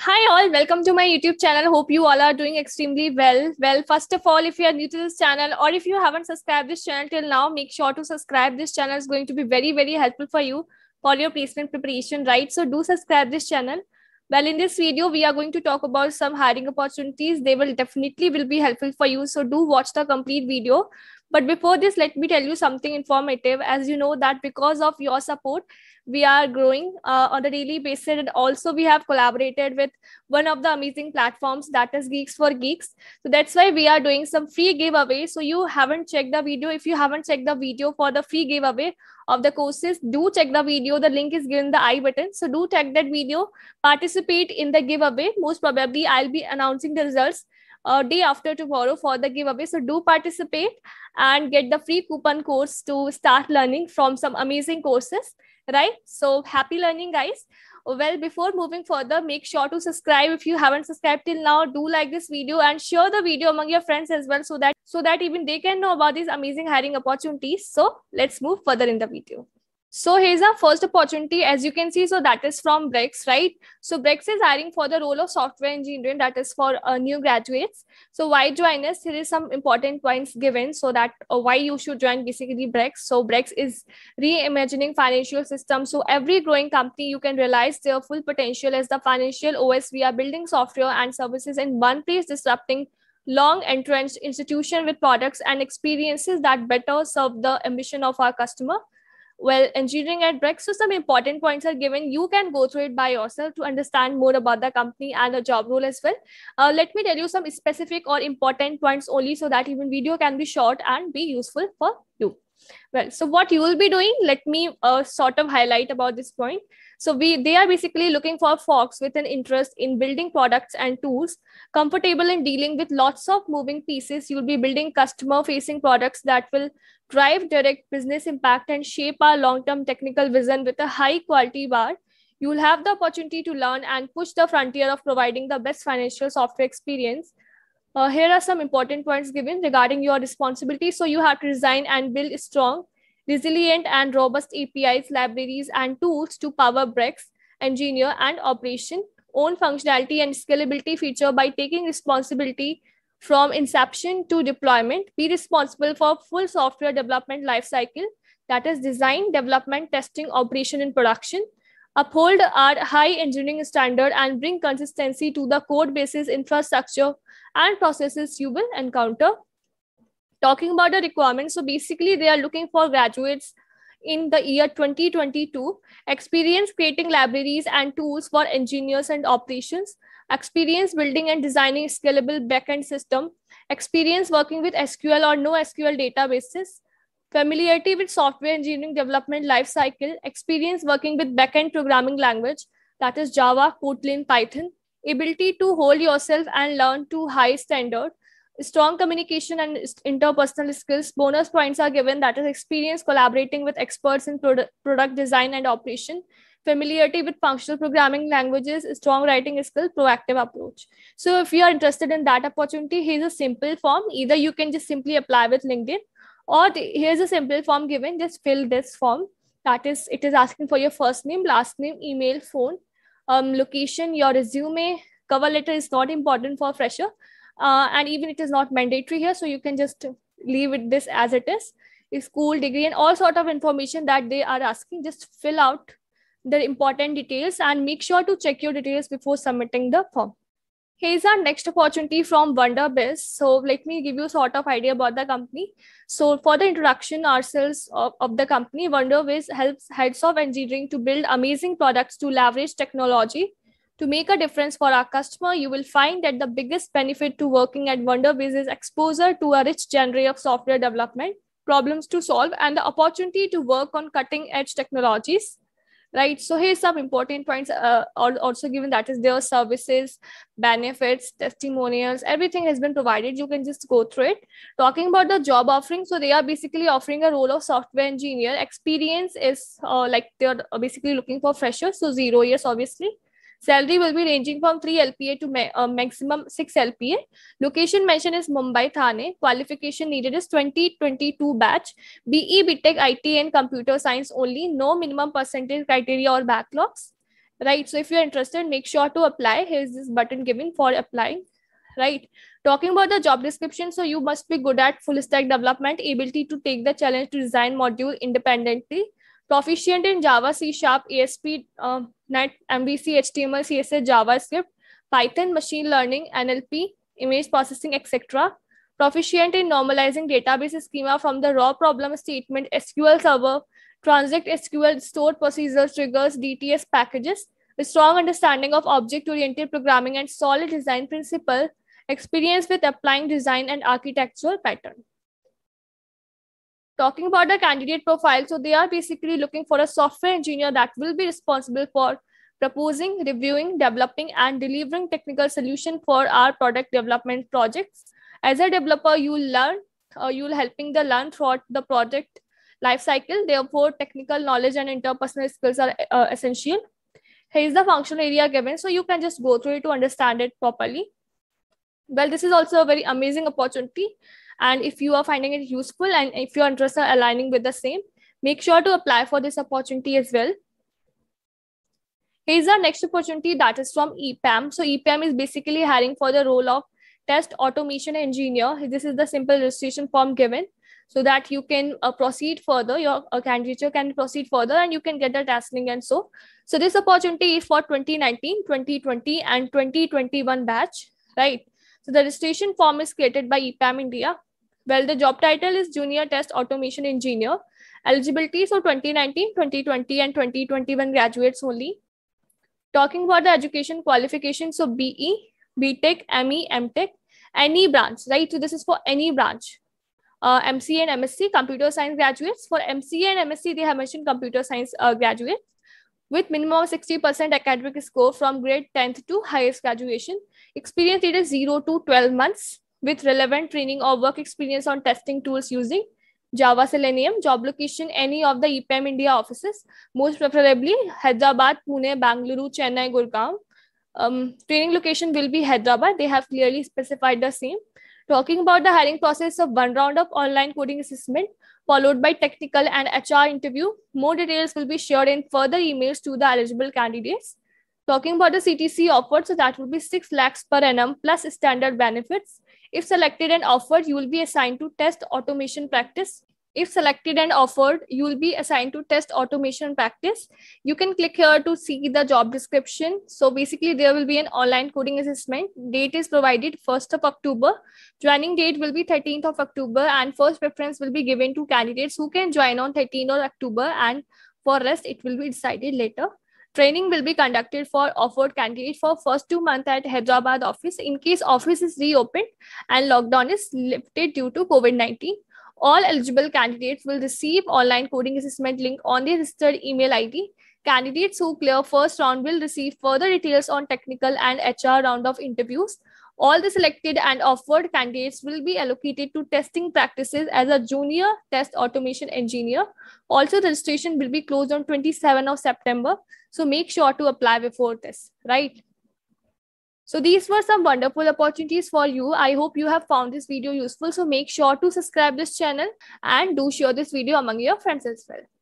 Hi all, welcome to my YouTube channel. Hope you all are doing extremely well. Well, first of all, if you are new to this channel or if you haven't subscribed this channel till now, make sure to subscribe. This channel is going to be very, very helpful for you for your placement preparation, right? So do subscribe this channel. Well, in this video, we are going to talk about some hiring opportunities. They will definitely will be helpful for you. So do watch the complete video but before this let me tell you something informative as you know that because of your support we are growing uh, on a daily basis and also we have collaborated with one of the amazing platforms that is geeks for geeks so that's why we are doing some free giveaway so you haven't checked the video if you haven't checked the video for the free giveaway of the courses do check the video the link is given the i button so do check that video participate in the giveaway most probably i'll be announcing the results uh, day after tomorrow for the giveaway. So do participate and get the free coupon course to start learning from some amazing courses, right? So happy learning, guys. Well, before moving further, make sure to subscribe if you haven't subscribed till now. Do like this video and share the video among your friends as well so that so that even they can know about these amazing hiring opportunities. So let's move further in the video. So here's our first opportunity, as you can see. So that is from Brex, right? So Brex is hiring for the role of software engineering, that is for uh, new graduates. So why join us? Here is some important points given so that uh, why you should join basically Brex. So Brex is reimagining financial systems. So every growing company, you can realize their full potential as the financial OS. We are building software and services in one place, disrupting long entrenched institution with products and experiences that better serve the ambition of our customer well engineering at brex so some important points are given you can go through it by yourself to understand more about the company and the job role as well uh, let me tell you some specific or important points only so that even video can be short and be useful for you well so what you will be doing let me uh, sort of highlight about this point so we they are basically looking for folks with an interest in building products and tools comfortable in dealing with lots of moving pieces you'll be building customer facing products that will drive direct business impact and shape our long term technical vision with a high quality bar you'll have the opportunity to learn and push the frontier of providing the best financial software experience uh, here are some important points given regarding your responsibility. So you have to design and build strong, resilient and robust APIs, libraries and tools to power Brex, engineer and operation, own functionality and scalability feature by taking responsibility from inception to deployment, be responsible for full software development lifecycle, that is design, development, testing, operation, and production uphold our high engineering standard and bring consistency to the code basis infrastructure and processes you will encounter. Talking about the requirements, so basically they are looking for graduates in the year 2022, experience creating libraries and tools for engineers and operations, experience building and designing scalable backend system, experience working with SQL or no SQL databases, familiarity with software engineering development lifecycle, experience working with backend programming language, that is Java, Kotlin, Python, ability to hold yourself and learn to high standard, strong communication and interpersonal skills. Bonus points are given that is experience collaborating with experts in product, product design and operation, familiarity with functional programming languages, strong writing skill, proactive approach. So if you are interested in that opportunity, here's a simple form. Either you can just simply apply with LinkedIn or here's a simple form given. Just fill this form. That is, it is asking for your first name, last name, email, phone, um, location, your resume. Cover letter is not important for fresher. Uh, and even it is not mandatory here. So you can just leave it this as it is. Your school, degree, and all sort of information that they are asking. Just fill out the important details and make sure to check your details before submitting the form here's our next opportunity from Wonderbiz. So let me give you sort of idea about the company. So for the introduction ourselves of, of the company, Wonderbiz helps heads of engineering to build amazing products to leverage technology to make a difference for our customer. You will find that the biggest benefit to working at Wonderbiz is exposure to a rich genre of software development, problems to solve, and the opportunity to work on cutting edge technologies right so here's some important points uh, also given that is their services benefits testimonials everything has been provided you can just go through it talking about the job offering so they are basically offering a role of software engineer experience is uh, like they're basically looking for freshers so zero years obviously Salary will be ranging from 3 LPA to ma uh, maximum 6 LPA. Location mentioned is Mumbai, Thane. Qualification needed is 2022 batch. BE, BTEC, IT and computer science only. No minimum percentage criteria or backlogs. Right. So if you're interested, make sure to apply. Here's this button given for applying right talking about the job description so you must be good at full stack development ability to take the challenge to design module independently proficient in Java, C Sharp, ASP, uh, NET, MVC, HTML, CSS, JavaScript, Python, machine learning, NLP, image processing, etc. Proficient in normalizing database schema from the raw problem statement, SQL Server, Transact SQL, stored procedures, triggers, DTS packages. A strong understanding of object-oriented programming and solid design principle. Experience with applying design and architectural pattern. Talking about the candidate profile, so they are basically looking for a software engineer that will be responsible for proposing, reviewing, developing, and delivering technical solution for our product development projects. As a developer, you'll learn, uh, you'll helping the learn throughout the project life cycle. Therefore, technical knowledge and interpersonal skills are uh, essential. Here is the functional area given, so you can just go through it to understand it properly. Well, this is also a very amazing opportunity and if you are finding it useful and if your interests are aligning with the same, make sure to apply for this opportunity as well. Here's our next opportunity that is from EPAM. So EPAM is basically hiring for the role of test automation engineer. This is the simple registration form given so that you can uh, proceed further. Your uh, candidature can proceed further and you can get the tasking and so. So this opportunity is for 2019, 2020 and 2021 batch, right? So the registration form is created by EPAM India. Well, the job title is Junior Test Automation Engineer. Eligibility for 2019, 2020, and 2021 graduates only. Talking about the education qualification, so BE, BTech, ME, MTech, any branch, right? So this is for any branch. Uh, MCA and MSc, computer science graduates. For MCA and MSc, they have mentioned computer science uh, graduates with minimum 60% academic score from grade 10th to highest graduation. Experience data 0 to 12 months with relevant training or work experience on testing tools using Java Selenium, job location, any of the EPAM India offices, most preferably Hyderabad, Pune, Bangalore, Chennai, Gurgaon. Um, training location will be Hyderabad. They have clearly specified the same. Talking about the hiring process of one round of online coding assessment, followed by technical and HR interview. More details will be shared in further emails to the eligible candidates. Talking about the CTC offered, so that will be 6 lakhs per annum plus standard benefits. If selected and offered, you will be assigned to test automation practice. If selected and offered, you will be assigned to test automation practice. You can click here to see the job description. So basically there will be an online coding assessment. Date is provided 1st of October. Joining date will be 13th of October and first preference will be given to candidates who can join on 13th of October and for rest it will be decided later. Training will be conducted for offered candidates for first two months at Hyderabad office in case office is reopened and lockdown is lifted due to COVID-19. All eligible candidates will receive online coding assessment link on their registered email ID. Candidates who clear first round will receive further details on technical and HR round of interviews. All the selected and offered candidates will be allocated to testing practices as a junior test automation engineer. Also, registration will be closed on 27th of September. So make sure to apply before this, right? So these were some wonderful opportunities for you. I hope you have found this video useful. So make sure to subscribe this channel and do share this video among your friends as well.